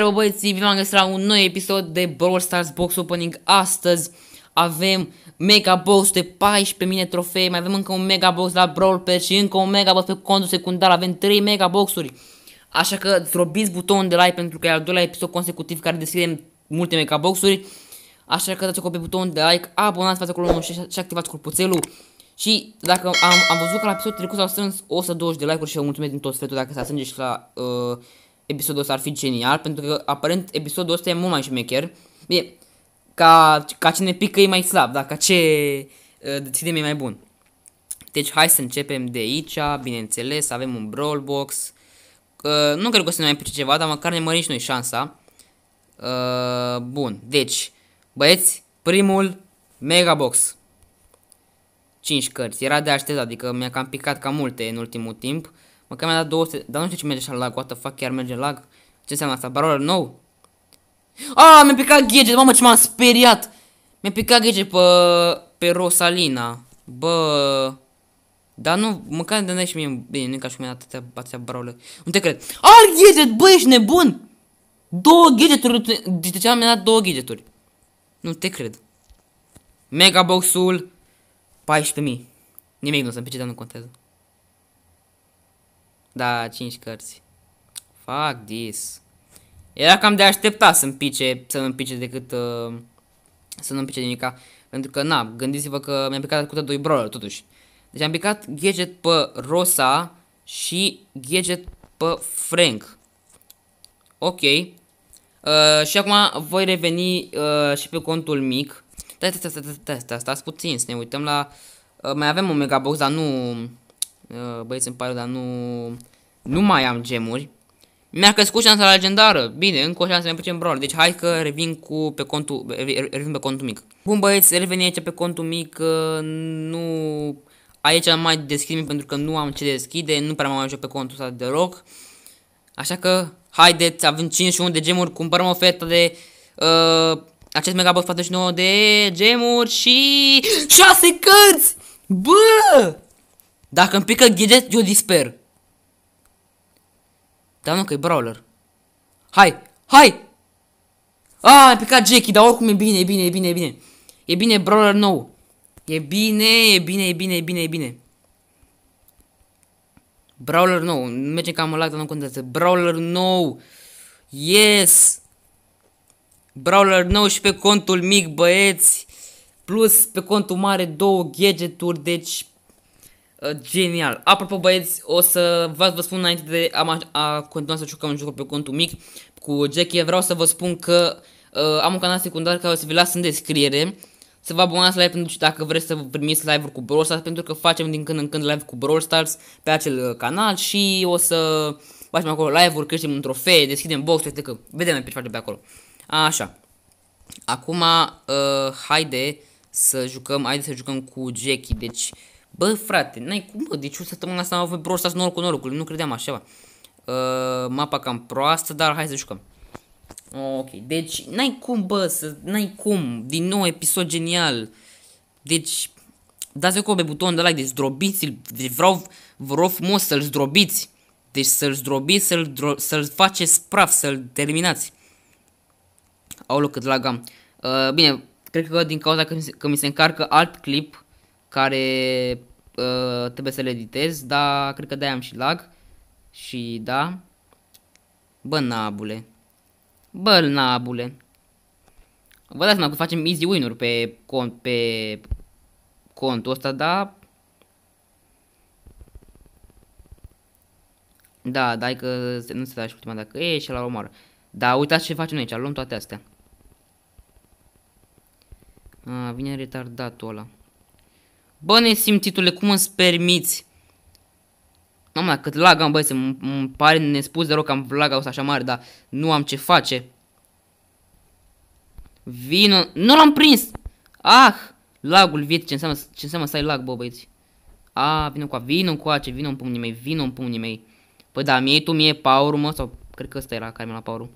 Salutare bă băieții, v-am găsit la un nou episod de Brawl Stars Box Opening Astăzi avem Mega Box de mine trofee, mai avem încă un Mega Box la Brawl Pass și încă un Mega Box pe contul secundar, avem 3 Mega Boxuri Așa că zrobiți butonul de like pentru că e al doilea episod consecutiv care deschidem multe Mega Boxuri Așa că dați o pe butonul de like, abonați-vă acolo și, și activați clopoțelul și dacă am, am văzut că la episodul trecut s-au strâns 120 de like-uri și vă mulțumesc din tot sfetul dacă s-a strânge și la uh, episodul ăsta ar fi genial, pentru că aparent episodul ăsta e mult mai șmecher. Bine, ca, ca cine pică e mai slab, dar ca ce uh, ținem e mai bun. Deci hai să începem de aici, bineînțeles, avem un brawl box. Uh, nu cred că o să ne mai pice ceva, dar măcar ne mărim și noi șansa. Uh, bun, deci, băieți, primul mega box. 5 cărți, era de așteptat, adică mi-a cam picat cam multe în ultimul timp. Uh, Mă, că mi-a dat 200, dar nu știu ce merge așa lag, what the fuck, chiar merge lag? Ce înseamnă asta? barola nou? Ah, mi-a picat gadget, mamă ce m-am speriat! Mi-a picat gadget pe, pe Rosalina. Bă... Dar nu, măcar de și mie, bine, nu ca și cum mi-a atâtea, atâtea barole. Nu te cred. Alt gadget, bă, ești nebun! Două gadgeturi, de ce mi-a dat două gadgeturi? Nu te cred. Megabox-ul, 14.000. Nimic nu se împice, dar nu contează. Da, 5 cărți. Fuck this. Era cam de așteptat să pice, să nu pice decât uh, să nu pice nimica. Pentru că, na, gândiți-vă că mi-am picat cu doi brawler, totuși. Deci am picat gadget pe Rosa și gadget pe Frank. Ok. Uh, și acum voi reveni uh, și pe contul mic. Stai, stai, stai, stai, stai, stai, stai, stai, stai, ne uităm la... stai, uh, mai avem stai, stai, stai, nu... Uh, băieți, îmi pare, dar nu, nu mai am gemuri. Mi-a crescut șansa la legendară. Bine, încă o șansă ne putem brawl. Deci hai că revin cu pe contul, revin pe contul mic. Bun băieți, revenim aici pe contul mic. Uh, nu... Aici am mai deschid pentru că nu am ce deschide, nu prea mai am ajuns pe contul ăsta deloc. Așa că, haideți, avem 51 de gemuri, cumpărăm oferta de uh, acest megabox 49 de gemuri și 6 cărți! Bă! Dacă îmi pică ghidet, eu disper. Dar nu că e brawler. Hai, hai! A, am picat Jackie, dar oricum e bine, e bine, e bine, e bine. E bine brawler nou. E bine, e bine, e bine, e bine, e bine. Brawler nou. Mergem cam lag, dar nu contează. Brawler nou. Yes! Brawler nou și pe contul mic, băieți. Plus pe contul mare două gadgeturi, deci Uh, genial. Apropo băieți, o să vă, vă spun înainte de a, a continua să jucăm un joc pe contul mic cu Jackie, vreau să vă spun că uh, am un canal secundar care o să vi las în descriere. Să vă abonați live pentru dacă vreți să primiți live-uri cu Brawl Stars, pentru că facem din când în când live cu Brawl Stars pe acel uh, canal și o să facem acolo live-uri, creștem un trofee, deschidem box, uite că vedem ce facem pe acolo. Așa. Acum, uh, haide să jucăm, haide să jucăm cu Jackie, deci uh, Bă, frate, n-ai cum, bă, deci o săptămână asta am avut Brawl Stars noroc cu norocul, nu credeam așa, bă. Uh, mapa cam proastă, dar hai să jucăm. Ok, deci n-ai cum, bă, să, n-ai cum, din nou episod genial. Deci, dați acolo pe butonul de like, deci zdrobiți-l, deci vreau, vă rog frumos să-l zdrobiți. Deci să-l zdrobiți, să-l, să faceți praf, să-l terminați. Aoleu, cât lagam. Uh, bine, cred că din cauza că, mi se că mi se încarcă alt clip, care uh, trebuie să le editez, dar cred că de-aia am și lag. Și da. Bă, nabule. Bă, nabule. Vă dați seama că facem easy win-uri pe, cont, pe contul ăsta, da? Da, dai că nu se da și ultima dacă e și la omor. Da, uitați ce facem aici, luăm toate astea. A, vine retardatul ăla. Bă, nesimțitule, cum îți permiți? Mamă, cât lag am, băieți, îmi pare nespus de rău că am lag ăsta așa mare, dar nu am ce face. Vino, nu l-am prins! Ah, lagul vieții, ce înseamnă, ce înseamnă să ai lag, bă, băieți. A, ah, vină cu vină ce vină în pumnii mei, vină în pumnii mei. Păi da, mie tu, mie power mă, sau cred că ăsta era care mi la power -ul.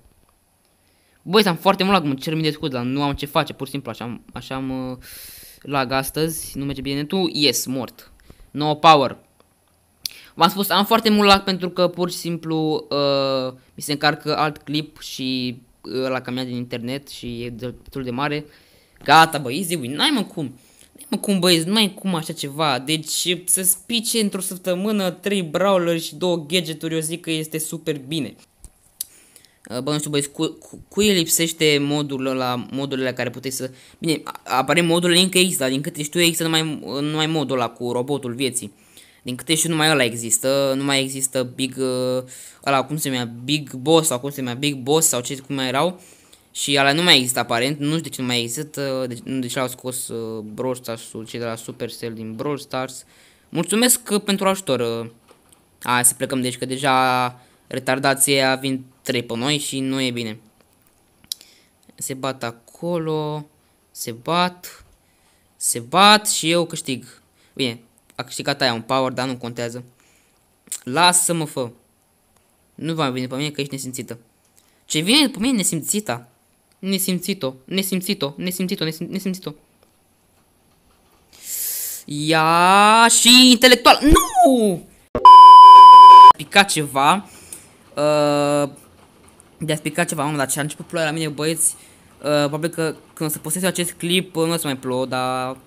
Băi, am foarte mult lag, mă cer mi de scuze, dar nu am ce face, pur și simplu, așa am, așa am, uh, lag astăzi, nu merge bine tu, yes, mort. No power. V-am spus, am foarte mult lag pentru că pur și simplu uh, mi se încarcă alt clip și uh, la camia din internet și e destul de mare. Gata, bă, easy win, n-ai mă cum. N-ai mă cum, băieți, n-ai cum așa ceva. Deci să spice într-o săptămână 3 brawler și 2 gadgeturi, eu zic că este super bine bă, nu știu, băieți, cu, cu, lipsește modul la modurile care puteți să... Bine, apare în încă există, dar din câte știu există numai, numai modul ăla cu robotul vieții. Din câte știu numai ăla există, nu mai există Big, ă, ăla cum se numea, Big Boss sau cum se numea, Big Boss sau ce cum mai erau. Și ăla nu mai există aparent, nu știu de ce nu mai există, de, deci, nu de ce l-au scos uh, Brawl stars cei de la Supercell din Brawl Stars. Mulțumesc ă, pentru ajutor. Uh, a, să plecăm de aici, că deja retardația vin trei pe noi și nu e bine. Se bat acolo, se bat, se bat și eu câștig. Bine, a câștigat aia un power, dar nu contează. Lasă-mă, fă. Nu va vine pe mine că ești nesimțită. Ce vine pe mine nesimțită? Nesimțit-o, nesimțit-o, nesimțit-o, nesimțit-o. Ia și intelectual. Nu! Pica ceva. Uh, de a explica ceva, mamă, dar ce a început ploaia la mine, băieți, uh, probabil că când o să postez eu acest clip, uh, nu o să mai plouă, dar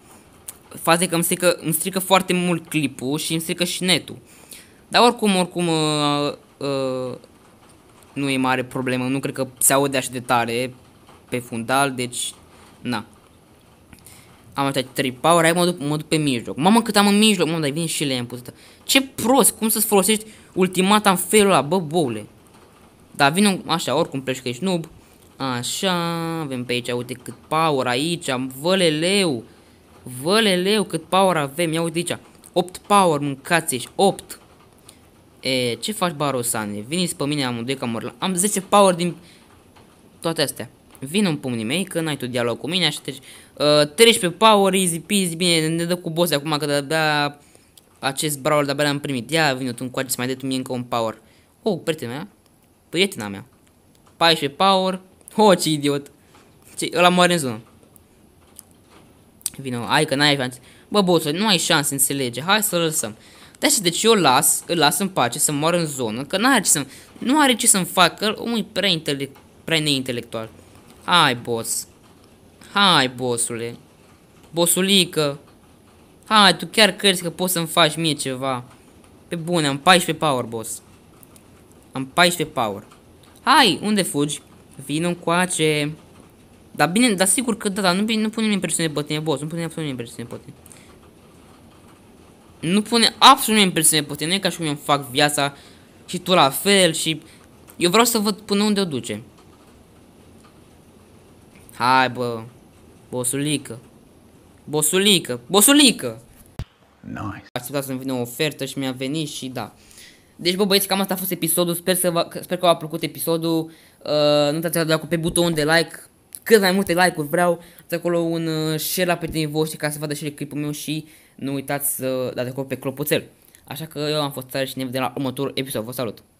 faza că îmi strică, îmi strică foarte mult clipul și îmi strică și netul. Dar oricum, oricum, uh, uh, nu e mare problemă, nu cred că se aude așa de tare pe fundal, deci, na. Am așa 3 power, hai mă duc, mă duc pe mijloc. Mamă cât am în mijloc, mamă, dar vine și le-am Ce prost, cum să-ți folosești ultimata în felul ăla, bă, boule. Da, vin așa, oricum pleci că ești noob. Așa, avem pe aici, uite cât power aici, am văleleu. Văleleu, cât power avem, ia uite aici. 8 power, mâncați ești, 8. E, ce faci, Barosane? Veniți pe mine amândoi că mă Am 10 power din toate astea. Vin un pumnii mei, că n-ai tu dialog cu mine, așa treci. Uh, treci pe power, easy peasy, bine, ne dă cu boss acum, că de-abia acest brawl de-abia l-am primit. Ia, vin tu încoace, să mai dai tu mie încă un power. Oh, prietenul Prietena mea. 14 power. Oh, ce idiot. Ce, ăla moare în zonă. Vino, ai că n-ai șanse. Bă, boțul, nu ai șanse, înțelege. Hai să-l lăsăm. Da, și deci eu las, îl las în pace să moară în zonă, că n-are ce să nu are ce să-mi facă, omul e prea, intele prea neintelectual. Hai, boss. Hai, bossule. Bosulică. Hai, tu chiar crezi că poți să-mi faci mie ceva. Pe bune, am 14 power, boss. Am 14 power. Hai, unde fugi? Vino încoace. Dar bine, dar sigur că da, dar nu, nu punem impresiune pe tine, boss. Nu punem absolut impresiune pe tine. Nu pune absolut impresiune pe tine. Nu e ca și cum eu îmi fac viața și tu la fel și... Eu vreau să văd până unde o duce. Hai, bă. Bosulică. Bosulică. Bosulică! Nice. Așteptat să-mi vină o ofertă și mi-a venit și da. Deci, bă, băieți, cam asta a fost episodul. Sper, să vă, sper că v-a plăcut episodul. Uh, nu uitați să dați pe butonul de like. Cât mai multe like-uri vreau. Dați acolo un uh, share la prietenii voștri ca să vadă și clipul meu și nu uitați să dați acolo pe clopoțel. Așa că eu am fost țară și ne vedem la următorul episod. Vă salut!